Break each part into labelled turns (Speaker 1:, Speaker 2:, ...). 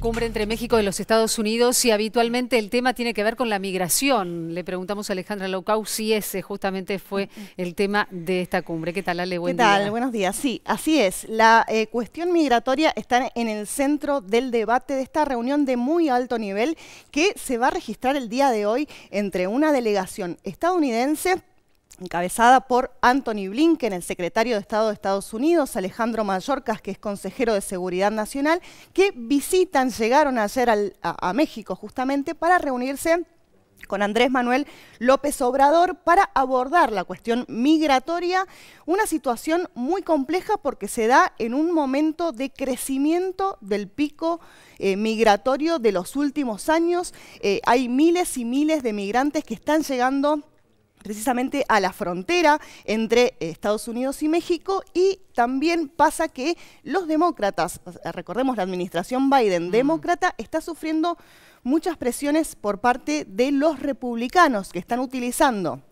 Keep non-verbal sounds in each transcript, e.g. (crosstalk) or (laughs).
Speaker 1: cumbre entre México y los Estados Unidos y habitualmente el tema tiene que ver con la migración. Le preguntamos a Alejandra Locau si ese justamente fue el tema de esta
Speaker 2: cumbre. ¿Qué tal, Ale? Buen ¿Qué tal? Buenos días. Sí, así es. La eh, cuestión migratoria está en el centro del debate de esta reunión de muy alto nivel que se va a registrar el día de hoy entre una delegación estadounidense encabezada por Anthony Blinken, el secretario de Estado de Estados Unidos, Alejandro mallorcas que es consejero de Seguridad Nacional, que visitan, llegaron ayer a, México justamente para reunirse con Andrés Manuel López Obrador para abordar la cuestión migratoria, una situación muy compleja porque se da en un momento de crecimiento del pico eh, migratorio de los últimos años. Eh, hay miles y miles de migrantes que están llegando precisamente a la frontera entre eh, Estados Unidos y México y también pasa que los demócratas, recordemos la administración Biden mm. demócrata, está sufriendo muchas presiones por parte de los republicanos que están utilizando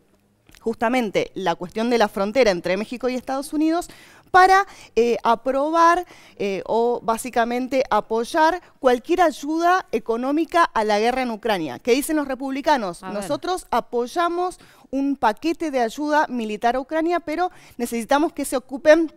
Speaker 2: justamente la cuestión de la frontera entre México y Estados Unidos para eh, aprobar eh, o básicamente apoyar cualquier ayuda económica a la guerra en Ucrania. ¿Qué dicen los republicanos? Nosotros apoyamos un paquete de ayuda militar a Ucrania, pero necesitamos que se ocupen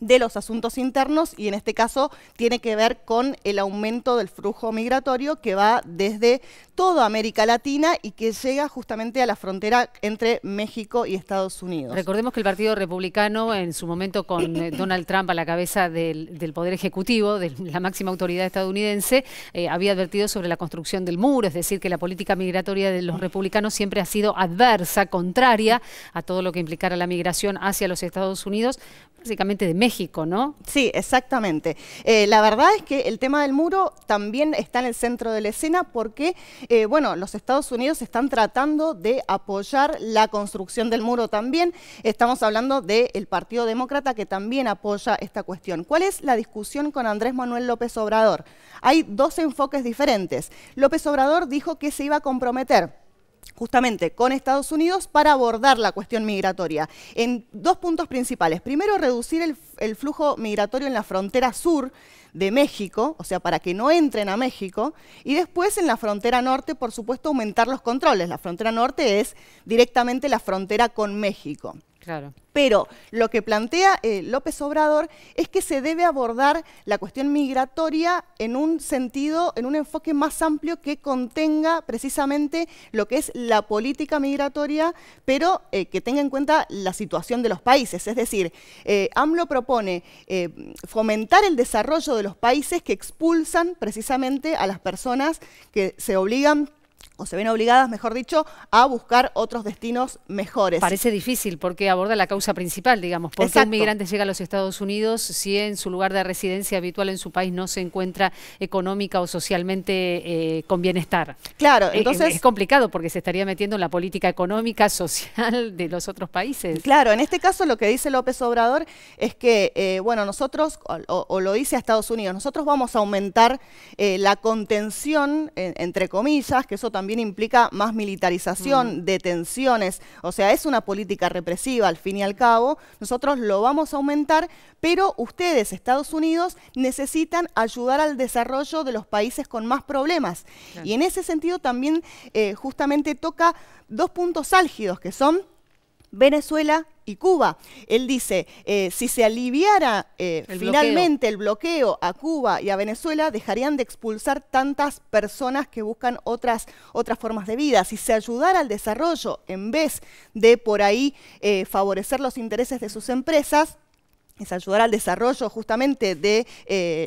Speaker 2: de los asuntos internos y en este caso tiene que ver con el aumento del flujo migratorio que va desde toda América Latina y que llega justamente a la frontera entre México y Estados Unidos. Recordemos que el Partido
Speaker 1: Republicano en su momento con eh, (coughs) Donald Trump a la cabeza del, Poder Ejecutivo, de la máxima autoridad estadounidense, eh, había advertido sobre la construcción del muro, es decir, que la política migratoria de los republicanos siempre ha sido adversa, contraria a todo lo que implicara la migración hacia
Speaker 2: los Estados Unidos, básicamente de México ¿no? Sí, exactamente. Eh, la verdad es que el tema del muro también está en el centro de la escena porque, eh, bueno, los Estados Unidos están tratando de apoyar la construcción del muro también. Estamos hablando del Partido Demócrata que también apoya esta cuestión. ¿Cuál es la discusión con Andrés Manuel López Obrador? Hay dos enfoques diferentes. López Obrador dijo que se iba a comprometer justamente con Estados Unidos para abordar la cuestión migratoria en dos puntos principales. Primero, reducir el, flujo migratorio en la frontera sur de México, o sea, para que no entren a México, y después en la frontera norte, por supuesto, aumentar los controles. La frontera norte es directamente la frontera con México. Claro. Pero lo que plantea eh, López Obrador es que se debe abordar la cuestión migratoria en un sentido, en un enfoque más amplio que contenga precisamente lo que es la política migratoria, pero eh, que tenga en cuenta la situación de los países. Es decir, eh, AMLO propone fomentar el desarrollo de los países que expulsan precisamente a las personas que se obligan o se ven obligadas, mejor dicho, a buscar otros destinos mejores. Parece difícil porque aborda la causa principal,
Speaker 1: digamos, por qué un migrante llega a los Estados Unidos si en su lugar de residencia habitual en su país no se encuentra económica o socialmente eh, con bienestar. Claro, entonces... Es, complicado
Speaker 2: porque se estaría metiendo en la
Speaker 1: política económica, (laughs) social de los otros países.
Speaker 2: Claro, en este caso lo que dice López Obrador es que, eh, bueno, nosotros, o, lo dice a Estados Unidos, nosotros vamos a aumentar eh, la contención, entre comillas, que eso también también implica más militarización, detenciones, o sea, es una política represiva al fin y al cabo. Nosotros lo vamos a aumentar, pero ustedes, Estados Unidos, necesitan ayudar al desarrollo de los países con más problemas. Y en ese sentido también eh, justamente toca dos puntos álgidos que son Venezuela y Cuba. Él dice, eh, si se aliviara eh, finalmente el bloqueo a Cuba y a Venezuela, dejarían de expulsar tantas personas que buscan otras, otras formas de vida. Si se ayudara al desarrollo en vez de por ahí eh, favorecer los intereses de sus empresas, es ayudara al desarrollo justamente de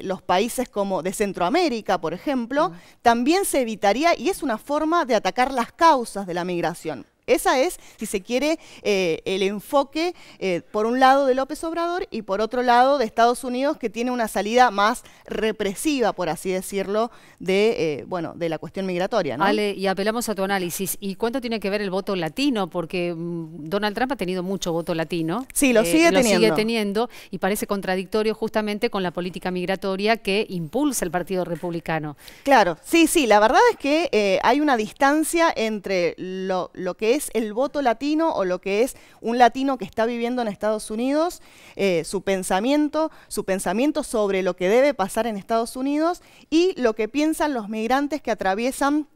Speaker 2: los países como de Centroamérica, por ejemplo, mm. también se evitaría y es una forma de atacar las causas de la migración. Esa es, si se quiere, eh, el enfoque, eh, por un lado, de López Obrador y por otro lado, de Estados Unidos, que tiene una salida más represiva, por así decirlo, de, eh, bueno, de la cuestión migratoria. ¿no? y apelamos a tu análisis.
Speaker 1: ¿Y cuánto tiene que ver el voto latino? Porque mm, Donald Trump ha tenido mucho voto latino. Sí, lo sigue teniendo. Lo sigue teniendo y parece contradictorio justamente con la política migratoria que impulsa
Speaker 2: el Partido Republicano. Claro, sí, sí. La verdad es que hay una distancia entre lo que es el voto latino o lo que es un latino que está viviendo en Estados Unidos, eh, su pensamiento, su pensamiento sobre lo que debe pasar en Estados Unidos y lo que piensan los migrantes que atraviesan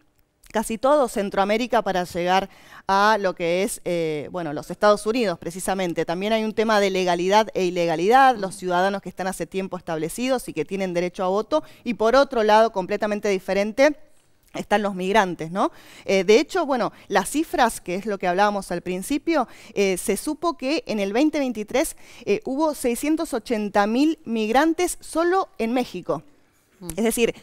Speaker 2: casi todo Centroamérica para llegar a lo que es, eh, bueno, los Estados Unidos precisamente. También hay un tema de legalidad e ilegalidad, los ciudadanos que están hace tiempo establecidos y que tienen derecho a voto, y por otro lado, completamente diferente, están los migrantes, ¿no? Eh, de hecho, bueno, las cifras, que es lo que hablábamos al principio, eh, se supo que en el 2023 eh, hubo 680 mil migrantes solo en México. Es decir,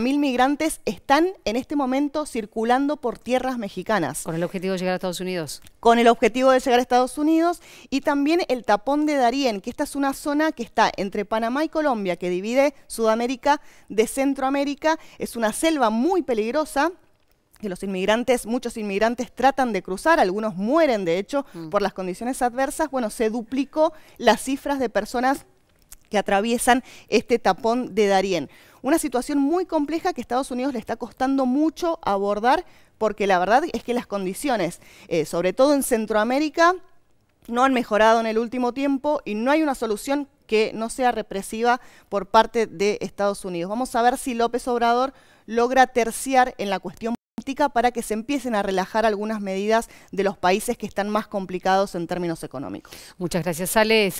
Speaker 2: mil migrantes están en este momento circulando por tierras mexicanas. Con el objetivo de llegar a Estados Unidos. Con el objetivo de llegar a Estados Unidos y también el tapón de Darién, que esta es una zona que está entre Panamá y Colombia, que divide Sudamérica de Centroamérica. Es una selva muy peligrosa que los inmigrantes, muchos inmigrantes tratan de cruzar, algunos mueren de hecho mm. por las condiciones adversas, bueno, se duplicó las cifras de personas que atraviesan este tapón de Darién. Una situación muy compleja que a Estados Unidos le está costando mucho abordar porque la verdad es que las condiciones, eh, sobre todo en Centroamérica, no han mejorado en el último tiempo y no hay una solución que no sea represiva por parte de Estados Unidos. Vamos a ver si López Obrador logra terciar en la cuestión política para que se empiecen a relajar algunas medidas de los países que están más complicados en términos económicos. Muchas gracias, Ale.